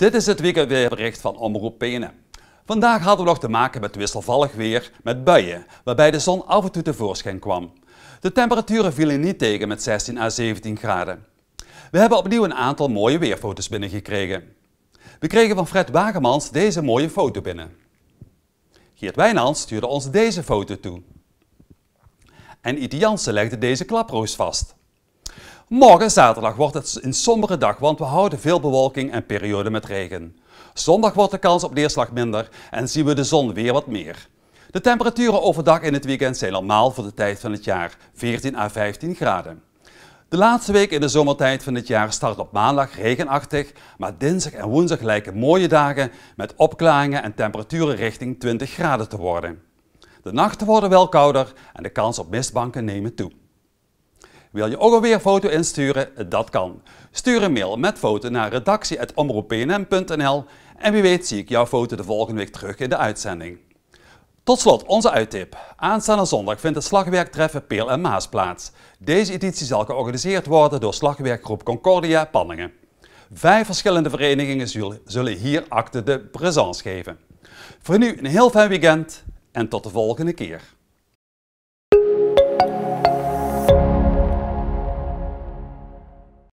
Dit is het weekendweerbericht van Omroep PNN. Vandaag hadden we nog te maken met wisselvallig weer met buien, waarbij de zon af en toe tevoorschijn kwam. De temperaturen vielen niet tegen met 16 à 17 graden. We hebben opnieuw een aantal mooie weerfoto's binnengekregen. We kregen van Fred Wagemans deze mooie foto binnen. Geert Wijnans stuurde ons deze foto toe. En Iti Jansen legde deze klaproos vast. Morgen zaterdag wordt het een sombere dag, want we houden veel bewolking en perioden met regen. Zondag wordt de kans op neerslag minder en zien we de zon weer wat meer. De temperaturen overdag in het weekend zijn normaal voor de tijd van het jaar, 14 à 15 graden. De laatste week in de zomertijd van het jaar start op maandag regenachtig, maar dinsdag en woensdag lijken mooie dagen met opklaringen en temperaturen richting 20 graden te worden. De nachten worden wel kouder en de kans op mistbanken nemen toe. Wil je ook alweer foto insturen? Dat kan. Stuur een mail met foto naar redactie.omroeppnm.nl en wie weet zie ik jouw foto de volgende week terug in de uitzending. Tot slot onze uittip. Aanstaande zondag vindt het slagwerktreffen Peel en Maas plaats. Deze editie zal georganiseerd worden door slagwerkgroep Concordia Panningen. Vijf verschillende verenigingen zullen hier acte de présence geven. Voor nu een heel fijn weekend en tot de volgende keer.